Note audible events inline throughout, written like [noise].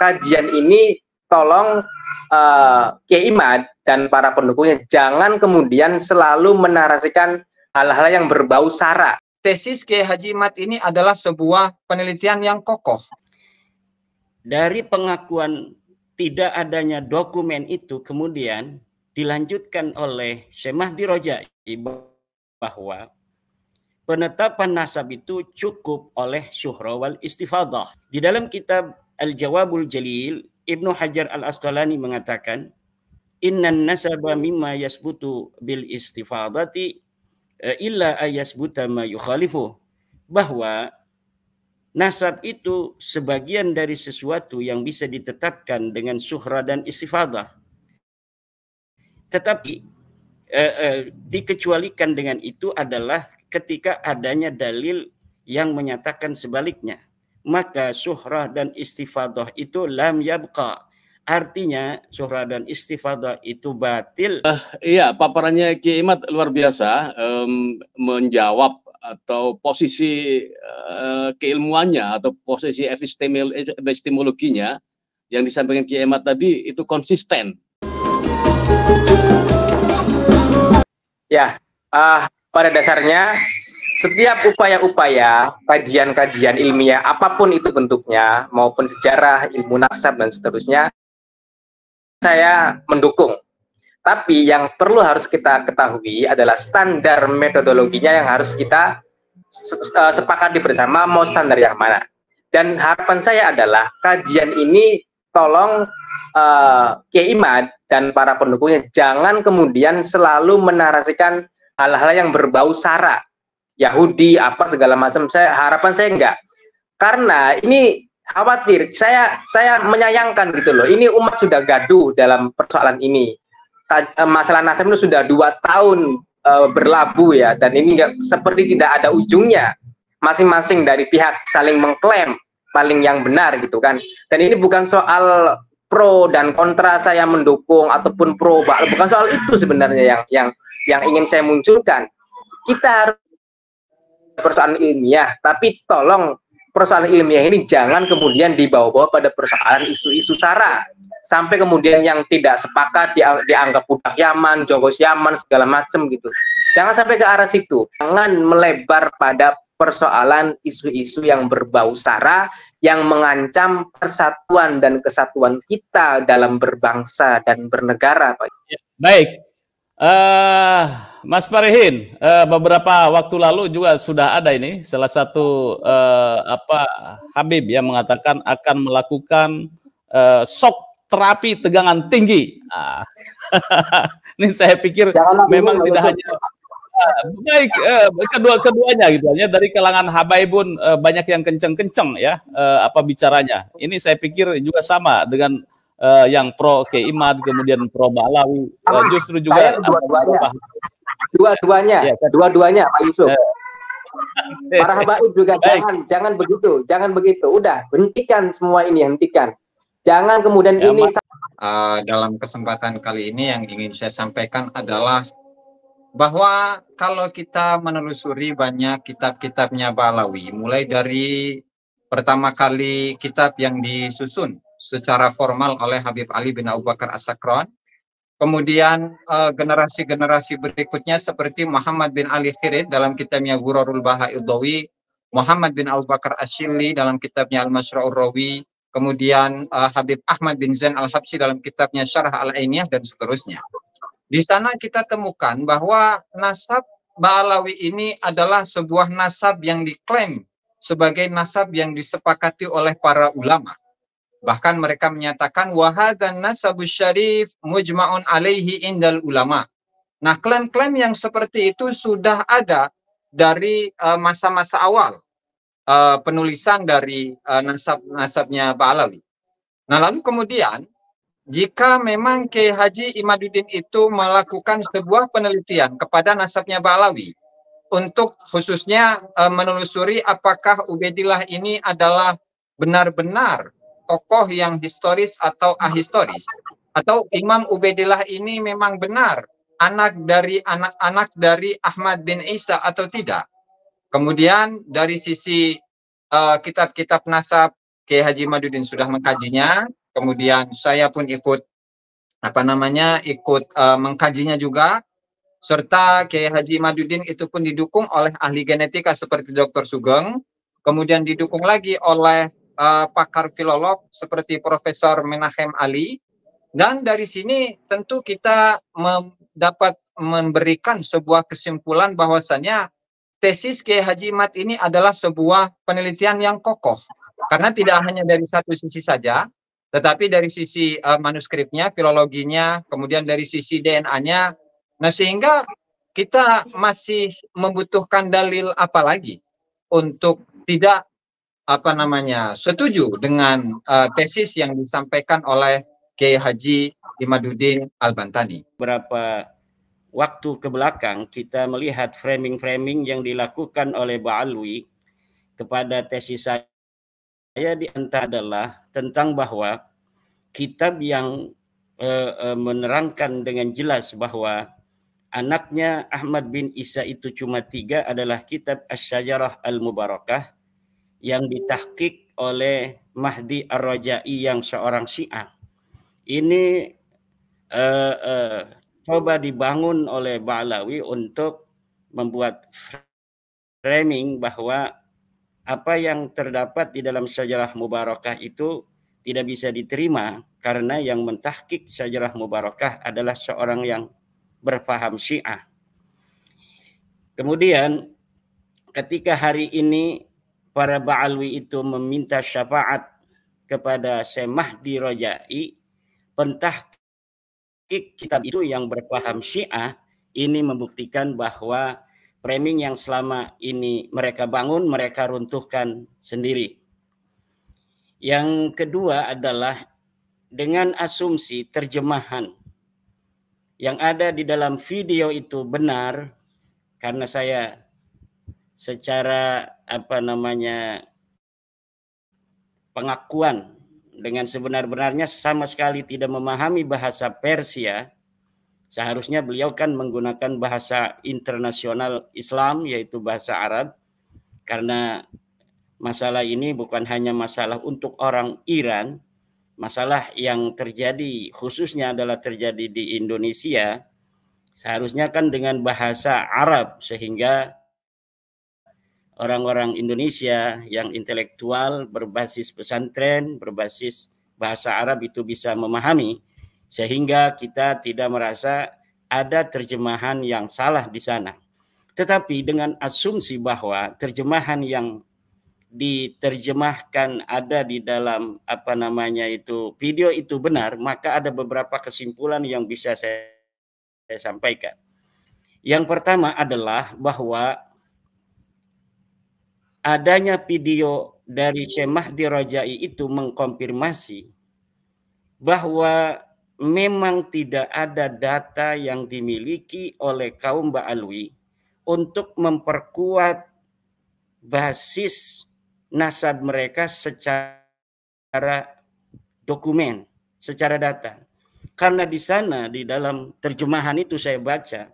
kajian ini tolong uh, Kiai Imad dan para pendukungnya jangan kemudian selalu menarasikan hal-hal yang berbau sara. Tesis Kiai Haji Imad ini adalah sebuah penelitian yang kokoh. Dari pengakuan tidak adanya dokumen itu kemudian dilanjutkan oleh Syemah Diroja bahwa penetapan nasab itu cukup oleh syuhra wal istifadah. Di dalam kitab Al-Jawabul Jalil, Ibnu Hajar Al-Asqalani mengatakan, inna nasaba mimma yasbutu bil istifadati eh, illa ayasbuta ma yukhalifu." Bahwa nasab itu sebagian dari sesuatu yang bisa ditetapkan dengan suhra dan istifadah. Tetapi eh, eh, dikecualikan dengan itu adalah ketika adanya dalil yang menyatakan sebaliknya maka suhrah dan istifadah itu lam yabqa. Artinya suhrah dan istifadah itu batil. Uh, iya, paparannya Ki Imad luar biasa um, menjawab atau posisi uh, keilmuannya atau posisi epistemologinya yang disampaikan Ki Imad tadi itu konsisten. Ya, uh, pada dasarnya setiap upaya-upaya kajian-kajian ilmiah apapun itu bentuknya maupun sejarah ilmu nasab dan seterusnya saya mendukung tapi yang perlu harus kita ketahui adalah standar metodologinya yang harus kita eh, sepakati bersama mau standar yang mana dan harapan saya adalah kajian ini tolong uh, eh, keimat dan para pendukungnya jangan kemudian selalu menarasikan hal-hal yang berbau sara Yahudi apa segala macam saya harapan saya enggak karena ini khawatir saya saya menyayangkan gitu loh ini umat sudah gaduh dalam persoalan ini eh, masalah nasib itu sudah dua tahun uh, berlabuh ya dan ini enggak, seperti tidak ada ujungnya masing-masing dari pihak saling mengklaim paling yang benar gitu kan dan ini bukan soal pro dan kontra saya mendukung ataupun pro bukan soal itu sebenarnya yang yang yang ingin saya munculkan kita harus persoalan ilmiah, tapi tolong persoalan ilmiah ini jangan kemudian dibawa-bawa pada persoalan isu-isu sara sampai kemudian yang tidak sepakat dianggap budak Yaman, Jogos Yaman segala macam gitu. Jangan sampai ke arah situ. Jangan melebar pada persoalan isu-isu yang berbau sara yang mengancam persatuan dan kesatuan kita dalam berbangsa dan bernegara, Pak. Ya, baik. Uh, Mas Farihin, eh, beberapa waktu lalu juga sudah ada ini salah satu eh, apa Habib yang mengatakan akan melakukan eh, shock terapi tegangan tinggi. Ah. [laughs] ini saya pikir Janganlah memang tidak hanya baik eh, kedua keduanya gitu ya dari kalangan habaibun eh, banyak yang kenceng-kenceng ya apa bicaranya ini saya pikir juga sama dengan yang pro Keimat kemudian pro Balawi justru juga dua-duanya Dua-duanya, ya, dua-duanya Pak Yusuf. Eh. Para habaib juga Baik. jangan jangan begitu, jangan begitu. Udah, hentikan semua ini, hentikan. Jangan kemudian ya, ini uh, dalam kesempatan kali ini yang ingin saya sampaikan adalah bahwa kalau kita menelusuri banyak kitab-kitabnya Balawi mulai dari pertama kali kitab yang disusun secara formal oleh Habib Ali bin Abu Bakar As-Sakran Kemudian eh, generasi-generasi uh, berikutnya seperti Muhammad bin Ali Khirid dalam kitabnya Baha Ildawi, Muhammad bin Al Bakar Ashili dalam kitabnya al masraur Rawi, kemudian uh, Habib Ahmad bin Zain Al-Habsi dalam kitabnya Syarah Al-Ainiyah dan seterusnya. Di sana kita temukan bahwa nasab Ba'alawi ini adalah sebuah nasab yang diklaim sebagai nasab yang disepakati oleh para ulama. Bahkan mereka menyatakan wahadan nasabu syarif mujma'un alaihi indal ulama. Nah, klaim-klaim yang seperti itu sudah ada dari eh, masa-masa uh, awal uh, penulisan dari uh, nasab-nasabnya Ba'alawi. Nah, lalu kemudian jika memang kehaji Haji Imaduddin itu melakukan sebuah penelitian kepada nasabnya Ba'alawi untuk khususnya uh, menelusuri apakah Ubedillah ini adalah benar-benar tokoh yang historis atau ahistoris? Atau Imam Ubaidillah ini memang benar anak dari anak-anak dari Ahmad bin Isa atau tidak? Kemudian dari sisi eh, kitab-kitab uh, nasab Kiai Haji Madudin sudah mengkajinya, kemudian saya pun ikut apa namanya ikut uh, mengkajinya juga serta Kiai Haji Madudin itu pun didukung oleh ahli genetika seperti Dr. Sugeng, kemudian didukung lagi oleh uh, pakar filolog seperti Profesor Menahem Ali dan dari sini tentu kita dapat memberikan sebuah kesimpulan bahwasannya tesis Kiai Haji Mat ini adalah sebuah penelitian yang kokoh karena tidak hanya dari satu sisi saja tetapi dari sisi uh, manuskripnya, filologinya, kemudian dari sisi DNA-nya. Nah, sehingga kita masih membutuhkan dalil apa lagi untuk tidak apa namanya setuju dengan uh, tesis yang disampaikan oleh Kiai Haji Imaduddin Al-Bantani. Berapa waktu ke belakang kita melihat framing-framing yang dilakukan oleh Ba'alwi kepada tesis saya di antara adalah tentang bahwa kitab yang uh, uh, menerangkan dengan jelas bahwa anaknya Ahmad bin Isa itu cuma tiga adalah kitab Asy-Syajarah Al-Mubarakah yang ditahkik oleh Mahdi Ar-Rajai yang seorang Syiah. Ini uh, uh, coba dibangun oleh Ba'lawi untuk membuat framing bahwa apa yang terdapat di dalam sejarah mubarakah itu tidak bisa diterima karena yang mentahkik sejarah mubarakah adalah seorang yang berfaham syiah. Kemudian ketika hari ini para Ba'alwi itu meminta syafaat kepada Syekh Mahdi Rojai, pentah kitab itu yang berpaham Syiah ini membuktikan bahwa framing yang selama ini mereka bangun, mereka runtuhkan sendiri. Yang kedua adalah dengan asumsi terjemahan yang ada di dalam video itu benar karena saya secara apa namanya pengakuan dengan sebenar-benarnya sama sekali tidak memahami bahasa Persia, seharusnya beliau kan menggunakan bahasa internasional Islam yaitu bahasa Arab karena masalah ini bukan hanya masalah untuk orang Iran, masalah yang terjadi khususnya adalah terjadi di Indonesia. Seharusnya kan dengan bahasa Arab sehingga orang-orang Indonesia yang intelektual berbasis pesantren, berbasis bahasa Arab itu bisa memahami sehingga kita tidak merasa ada terjemahan yang salah di sana. Tetapi dengan asumsi bahwa terjemahan yang diterjemahkan ada di dalam apa namanya itu video itu benar, maka ada beberapa kesimpulan yang bisa saya, saya sampaikan. Yang pertama adalah bahwa adanya video dari Syekh Mahdi Rajai itu mengkonfirmasi bahwa memang tidak ada data yang dimiliki oleh kaum Ba'alwi untuk memperkuat basis nasab mereka secara dokumen, secara data. Karena di sana, di dalam terjemahan itu saya baca,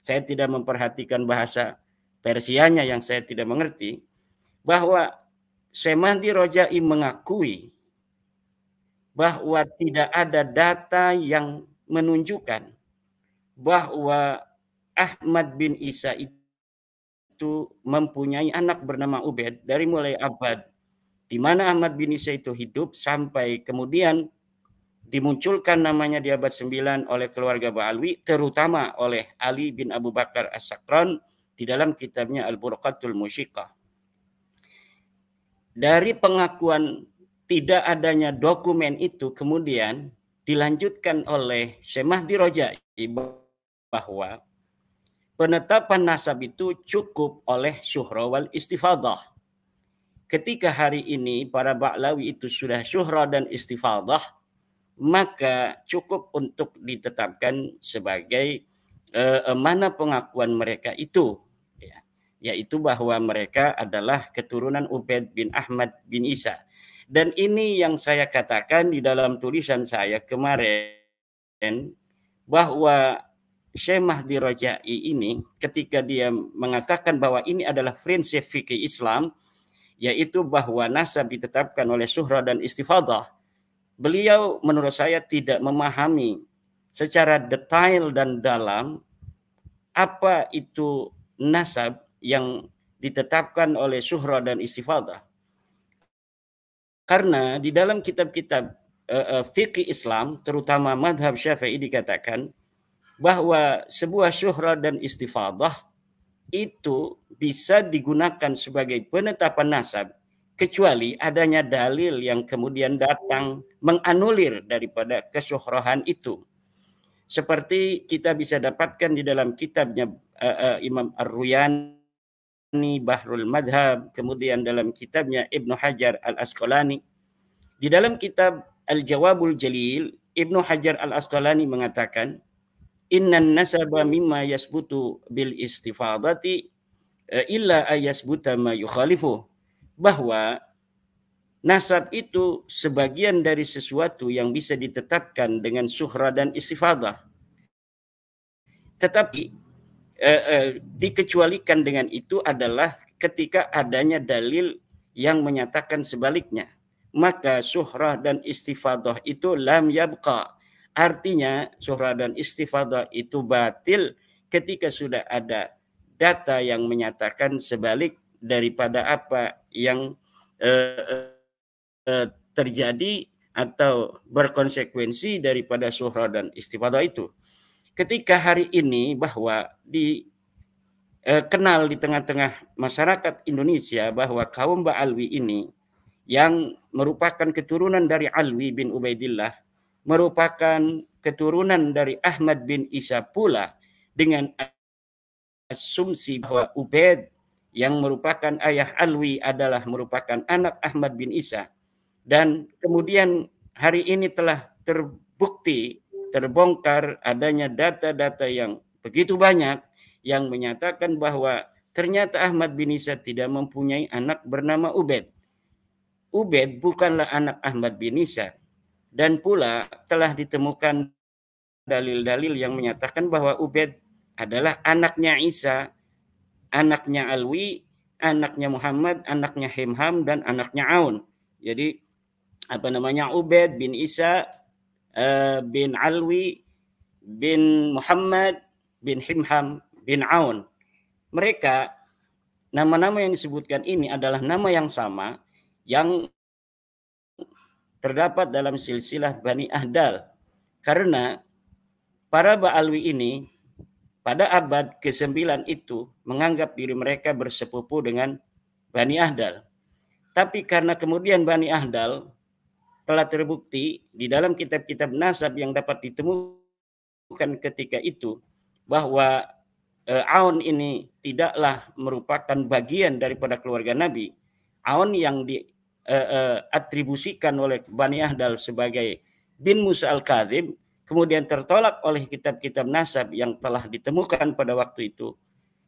saya tidak memperhatikan bahasa Persianya yang saya tidak mengerti, bahwa Semahdi Rojai mengakui bahwa tidak ada data yang menunjukkan bahwa Ahmad bin Isa itu mempunyai anak bernama Ubed dari mulai abad di mana Ahmad bin Isa itu hidup sampai kemudian dimunculkan namanya di abad 9 oleh keluarga Ba'alwi terutama oleh Ali bin Abu Bakar As-Sakran di dalam kitabnya Al-Burqatul Musyikah dari pengakuan tidak adanya dokumen itu kemudian dilanjutkan oleh Syemah Dirojai bahwa penetapan nasab itu cukup oleh syuhra wal istifadah. Ketika hari ini para baklawi itu sudah syuhra dan istifadah, maka cukup untuk ditetapkan sebagai eh, eh mana pengakuan mereka itu yaitu bahwa mereka adalah keturunan Ubaid bin Ahmad bin Isa. Dan ini yang saya katakan di dalam tulisan saya kemarin bahwa Syekh Mahdi Rajai ini ketika dia mengatakan bahwa ini adalah prinsip fikih Islam yaitu bahwa nasab ditetapkan oleh suhra dan istifadah. Beliau menurut saya tidak memahami secara detail dan dalam apa itu nasab yang ditetapkan oleh Syuhra dan istifadah. Karena di dalam kitab-kitab uh, eh, uh, eh, fikih Islam, terutama madhab syafi'i dikatakan bahwa sebuah Syuhra dan istifadah itu bisa digunakan sebagai penetapan nasab kecuali adanya dalil yang kemudian datang menganulir daripada kesyuhrohan itu. Seperti kita bisa dapatkan di dalam kitabnya uh, uh, Imam ar Ruyan Asqalani Bahrul Madhab kemudian dalam kitabnya Ibn Hajar Al Asqalani di dalam kitab Al Jawabul Jalil Ibn Hajar Al Asqalani mengatakan Inna nasaba mimma yasbutu bil istifadati e, illa ayasbuta ma yukhalifu bahwa nasab itu sebagian dari sesuatu yang bisa ditetapkan dengan suhra dan istifadah tetapi eh, eh, dikecualikan dengan itu adalah ketika adanya dalil yang menyatakan sebaliknya. Maka suhrah dan istifadah itu lam yabqa. Artinya suhrah dan istifadah itu batil ketika sudah ada data yang menyatakan sebalik daripada apa yang eh, eh, terjadi atau berkonsekuensi daripada suhrah dan istifadah itu ketika hari ini bahwa di eh, kenal di tengah-tengah masyarakat Indonesia bahwa kaum Ba'alwi ini yang merupakan keturunan dari Alwi bin Ubaidillah merupakan keturunan dari Ahmad bin Isa pula dengan asumsi bahwa Ubaid yang merupakan ayah Alwi adalah merupakan anak Ahmad bin Isa dan kemudian hari ini telah terbukti terbongkar adanya data-data yang begitu banyak yang menyatakan bahwa ternyata Ahmad bin Isa tidak mempunyai anak bernama Ubed. Ubed bukanlah anak Ahmad bin Isa dan pula telah ditemukan dalil-dalil yang menyatakan bahwa Ubed adalah anaknya Isa, anaknya Alwi, anaknya Muhammad, anaknya Himham dan anaknya Aun. Jadi apa namanya Ubed bin Isa Eh, bin Alwi bin Muhammad bin Himham bin Aun. Mereka nama-nama yang disebutkan ini adalah nama yang sama yang terdapat dalam silsilah Bani Ahdal. Karena para Ba'alwi ini pada abad ke-9 itu menganggap diri mereka bersepupu dengan Bani Ahdal. Tapi karena kemudian Bani Ahdal telah terbukti di dalam kitab-kitab nasab yang dapat ditemukan ketika itu bahwa e, Aun ini tidaklah merupakan bagian daripada keluarga Nabi. Aun yang diatribusikan eh, eh, e, e, oleh Bani Ahdal sebagai bin Musa al-Kadhib kemudian tertolak oleh kitab-kitab nasab yang telah ditemukan pada waktu itu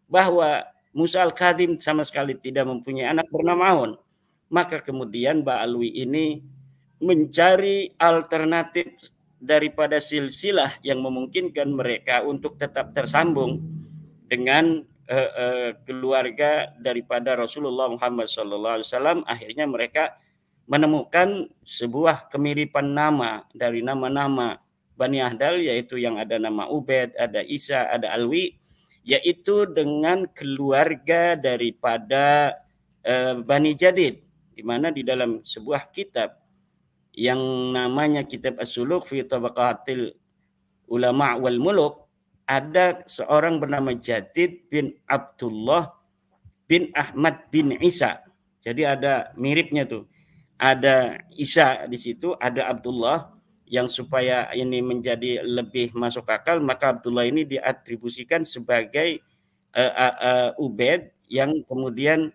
bahwa Musa al-Kadhim sama sekali tidak mempunyai anak bernama Aun. Maka kemudian Ba'alwi ini mencari alternatif daripada silsilah yang memungkinkan mereka untuk tetap tersambung dengan uh, uh, keluarga daripada Rasulullah Muhammad SAW. Akhirnya mereka menemukan sebuah kemiripan nama dari nama-nama Bani Ahdal yaitu yang ada nama Ubed, ada Isa, ada Alwi yaitu dengan keluarga daripada uh, Bani Jadid di mana di dalam sebuah kitab yang namanya kitab as-suluk fi tabaqatil ulama wal muluk ada seorang bernama Jadid bin Abdullah bin Ahmad bin Isa. Jadi ada miripnya tuh. Ada Isa di situ, ada Abdullah yang supaya ini menjadi lebih masuk akal, maka Abdullah ini diatribusikan sebagai uh, eh, uh, eh, uh, eh, Ubed yang kemudian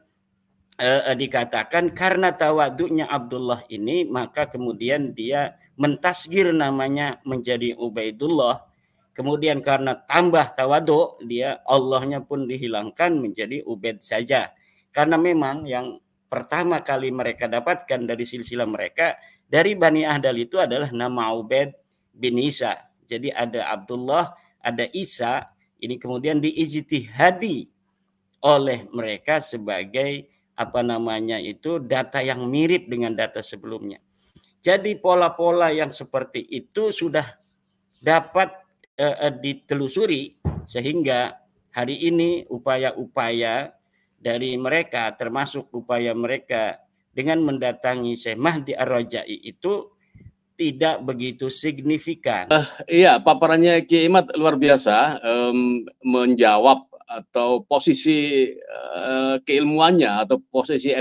Eh, eh, dikatakan karena tawaduknya Abdullah ini maka kemudian dia mentasgir namanya menjadi Ubaidullah kemudian karena tambah tawaduk dia Allahnya pun dihilangkan menjadi Ubaid saja karena memang yang pertama kali mereka dapatkan dari silsilah mereka dari Bani Ahdal itu adalah nama Ubaid bin Isa. Jadi ada Abdullah, ada Isa, ini kemudian diijtihadi oleh mereka sebagai apa namanya itu data yang mirip dengan data sebelumnya. Jadi pola-pola yang seperti itu sudah dapat uh, ditelusuri sehingga hari ini upaya-upaya dari mereka termasuk upaya mereka dengan mendatangi Syekh Mahdi Ar-Rajai itu tidak begitu signifikan. Uh, iya, paparannya Ki Imad luar biasa um, menjawab atau posisi uh, keilmuannya atau posisi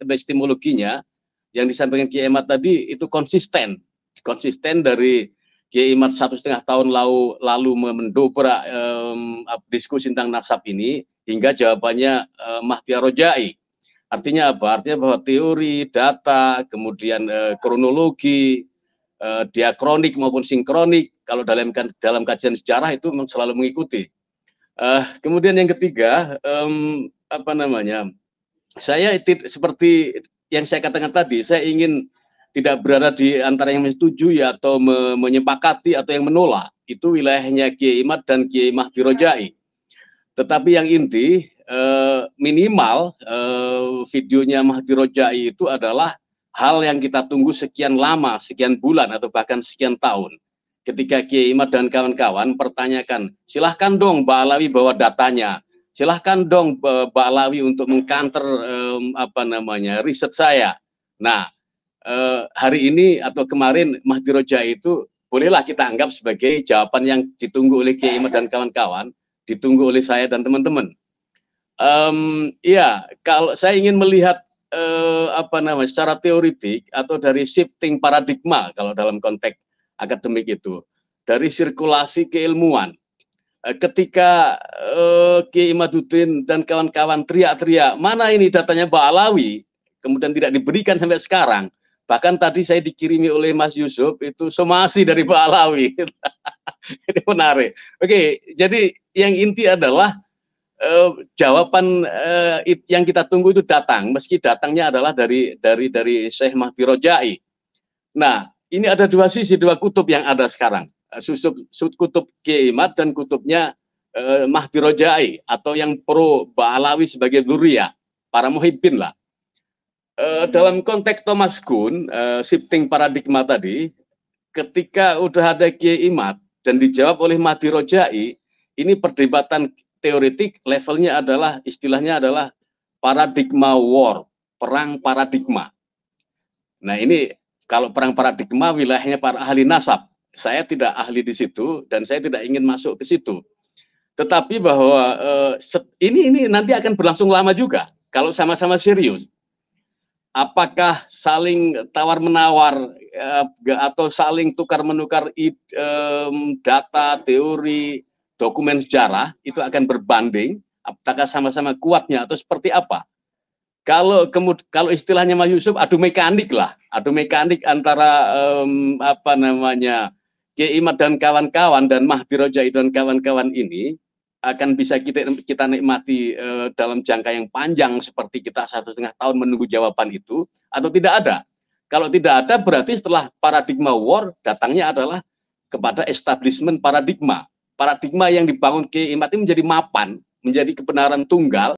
epistemologinya yang disampaikan Kiai Ahmad tadi itu konsisten konsisten dari Kiai Ahmad satu setengah tahun lalu lalu mendobrak um, diskusi tentang nasab ini hingga jawabannya uh, eh, Mahtia Rojai artinya apa artinya bahwa teori data kemudian uh, kronologi uh, diakronik maupun sinkronik kalau dalam kan-, dalam kajian sejarah itu selalu mengikuti Uh, kemudian yang ketiga, um, apa namanya? Saya seperti yang saya katakan tadi, saya ingin tidak berada di antara yang menyetujui atau me menyepakati atau yang menolak. Itu wilayahnya Kiai Imad dan Kiai Mahdi iya. Rojai. Tetapi yang inti eh, minimal eh, videonya Mahdi Rojai itu adalah hal yang kita tunggu sekian lama, sekian bulan atau bahkan sekian tahun ketika Kiai Imad dan kawan-kawan pertanyakan, silahkan dong Mbak Alawi bawa datanya, silahkan dong Mbak Alawi untuk mengkanter um, apa namanya riset saya. Nah, uh, hari ini atau kemarin Mahdi Roja itu bolehlah kita anggap sebagai jawaban yang ditunggu oleh Kiai Imad dan kawan-kawan, ditunggu oleh saya dan teman-teman. Um, ya, kalau saya ingin melihat uh, apa namanya secara teoritik atau dari shifting paradigma kalau dalam konteks akademik itu, dari sirkulasi keilmuan. Eh, ketika uh, eh, Ki Imaduddin dan kawan-kawan teriak-teriak, mana ini datanya Mbak Alawi, kemudian tidak diberikan sampai sekarang. Bahkan tadi saya dikirimi oleh Mas Yusuf itu somasi dari Mbak Alawi. [laughs] Ini menarik. Oke, jadi yang inti adalah uh, jawaban it, yang kita tunggu itu datang, meski datangnya adalah dari dari dari Syekh Mahdi Rojai. Nah, ini ada dua sisi, dua kutub yang ada sekarang. Susuk, eh, sud kutub Kiaimat dan kutubnya eh, Mahdi Rojai atau yang pro Ba'alawi sebagai Duria, para muhibbin lah. Eh, dalam konteks Thomas Kuhn, eh, shifting paradigma tadi, ketika udah ada Kiaimat dan dijawab oleh Mahdi Rojai, ini perdebatan teoretik levelnya adalah, istilahnya adalah paradigma war, perang paradigma. Nah ini kalau perang paradigma wilayahnya para ahli nasab. Saya tidak ahli di situ dan saya tidak ingin masuk ke situ. Tetapi bahwa eh, ini ini nanti akan berlangsung lama juga kalau sama-sama serius. Apakah saling tawar menawar eh, atau saling tukar menukar eh, data, teori, dokumen sejarah itu akan berbanding apakah sama-sama kuatnya atau seperti apa? kalau kalau istilahnya Mas Yusuf adu mekanik lah, adu mekanik antara um, apa namanya Kiai dan kawan-kawan dan Mahdi Rojai dan kawan-kawan ini akan bisa kita kita nikmati uh, dalam jangka yang panjang seperti kita satu setengah tahun menunggu jawaban itu atau tidak ada. Kalau tidak ada berarti setelah paradigma war datangnya adalah kepada establishment paradigma. Paradigma yang dibangun Kiai menjadi mapan, menjadi kebenaran tunggal